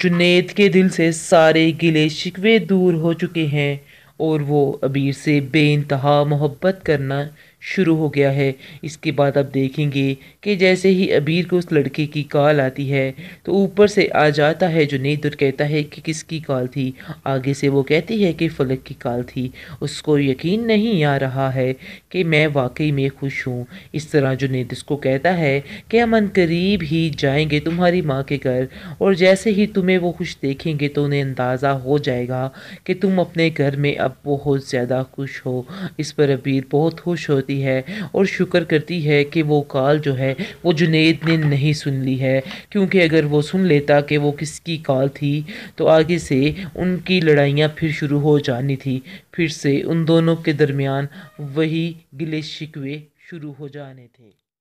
जुनेद के दिल से सारे गिले शिकवे दूर हो चुके हैं और वो अबीर से बेानतहा मोहब्बत करना शुरू हो गया है इसके बाद आप देखेंगे कि जैसे ही अबीर को उस लड़के की कॉल आती है तो ऊपर से आ जाता है जो और कहता है कि किसकी कॉल थी आगे से वो कहती है कि फलक की कॉल थी उसको यकीन नहीं आ रहा है कि मैं वाकई में खुश हूँ इस तरह जुनेद को कहता है कि हम करीब ही जाएंगे तुम्हारी माँ के घर और जैसे ही तुम्हें वो खुश देखेंगे तो उन्हें अंदाज़ा हो जाएगा कि तुम अपने घर में अब बहुत ज़्यादा खुश हो इस पर अबीर बहुत खुश होती करती है और शुक्र करती है कि वो कॉल जो है वो जुनेद ने नहीं सुन ली है क्योंकि अगर वो सुन लेता कि वो किसकी कॉल थी तो आगे से उनकी लड़ाइयाँ फिर शुरू हो जानी थी फिर से उन दोनों के दरमियान वही गिले शिकवे शुरू हो जाने थे